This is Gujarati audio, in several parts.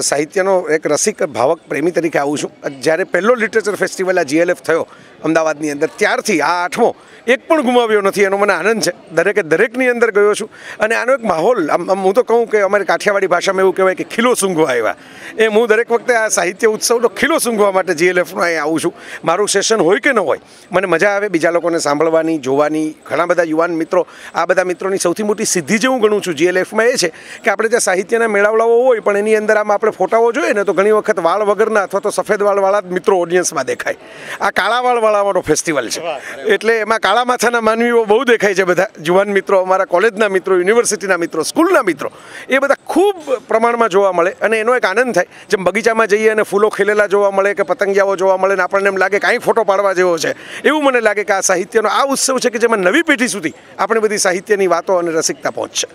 સાહિત્યનો એક રસિક ભાવક પ્રેમી તરીકે આવું છું જ્યારે પહેલો લિટરેચર ફેસ્ટિવલ આ જીએલએફ થયો અમદાવાદની અંદર ત્યારથી આ આઠમો એક પણ ગુમાવ્યો નથી એનો મને આનંદ છે દરેકે દરેકની અંદર ગયો છું અને આનો એક માહોલ આમ હું તો કહું કે અમારી કાઠિયાવાડી ભાષામાં એવું કહેવાય કે ખીલો સૂંઘવા આવ્યા એ હું દરેક વખતે આ સાહિત્ય ઉત્સવનો ખીલો સૂંઘવા માટે જીએલએફનો અહીં આવું છું મારું સેશન હોય કે ન હોય મને મજા આવે બીજા લોકોને સાંભળવાની જોવાની ઘણા બધા યુવાન મિત્રો આ બધા મિત્રોની સૌથી મોટી સિદ્ધિ જે હું ગણું છું જીએલએફમાં એ છે કે આપણે ત્યાં સાહિત્યના મેળાવડાઓ હોય પણ એની અંદર આમ આપણે ફોટાઓ જોઈએ ને તો ઘણી વખત વાળ વગરના અથવા તો સફેદ વાળવાળા જ મિત્રો ઓડિયન્સમાં દેખાય આ કાળા વાળવાળા કાળાવાળો ફેસ્ટિવલ છે એટલે એમાં કાળા માથાના માનવીઓ બહુ દેખાય છે બધા જુવાન મિત્રો અમારા કોલેજના મિત્રો યુનિવર્સિટીના મિત્રો સ્કૂલના મિત્રો એ બધા ખૂબ પ્રમાણમાં જોવા મળે અને એનો એક આનંદ થાય જેમ બગીચામાં જઈએ અને ફૂલો ખીલેલા જોવા મળે કે પતંગિયાઓ જોવા મળે ને આપણને એમ લાગે કાંઈ ફોટો પાડવા જેવો છે એવું મને લાગે કે આ સાહિત્યનો આ ઉત્સવ છે કે જેમાં નવી પેઢી સુધી આપણે બધી સાહિત્યની વાતો અને રસિકતા પહોંચશે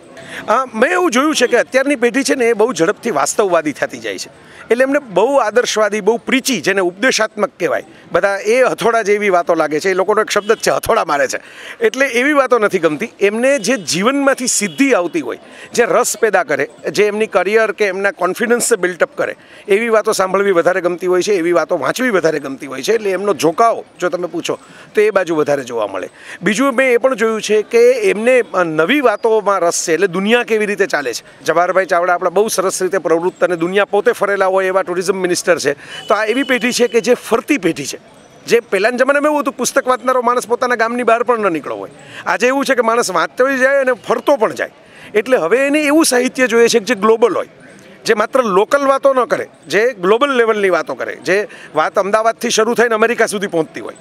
મેં એવું જોયું છે કે અત્યારની પેઢી છે ને એ બહુ ઝડપથી વાસ્તવવાદી થતી જાય છે એટલે એમને બહુ આદર્શવાદી બહુ પ્રીચી જેને ઉપદેશાત્મક કહેવાય બધા એ હથોડા જેવી વાતો લાગે છે એ લોકોનો એક શબ્દ છે હથોડા મારે છે એટલે એવી વાતો નથી ગમતી એમને જે જીવનમાંથી સિદ્ધિ આવતી હોય જે રસ પેદા કરે જે એમની કરિયર કે એમના કોન્ફિડન્સ બિલ્ટઅપ કરે એવી વાતો સાંભળવી વધારે ગમતી હોય છે એવી વાતો વાંચવી વધારે ગમતી હોય છે એટલે એમનો ઝોકાવો જો તમે પૂછો તો એ બાજુ વધારે જોવા મળે બીજું મેં એ પણ જોયું છે કે એમને નવી વાતોમાં રસ છે એટલે દુનિયા કેવી રીતે ચાલે છે જવાહરભાઈ ચાવડા આપણા બહુ સરસ રીતે પ્રવૃત્ત અને દુનિયા પોતે ફરેલા હોય એવા ટુરિઝમ મિનિસ્ટર છે તો આ એવી પેઢી છે કે જે ફરતી પેઢી છે જે પહેલાના જમાનામાં એવું હતું પુસ્તક વાંચનારો માણસ પોતાના ગામની બહાર પણ ન નીકળો હોય આજે એવું છે કે માણસ વાંચતો જાય અને ફરતો પણ જાય એટલે હવે એને એવું સાહિત્ય જોઈએ છે કે જે ગ્લોબલ હોય જે માત્ર લોકલ વાતો ન કરે જે ગ્લોબલ લેવલની વાતો કરે જે વાત અમદાવાદથી શરૂ થઈને અમેરિકા સુધી પહોંચતી હોય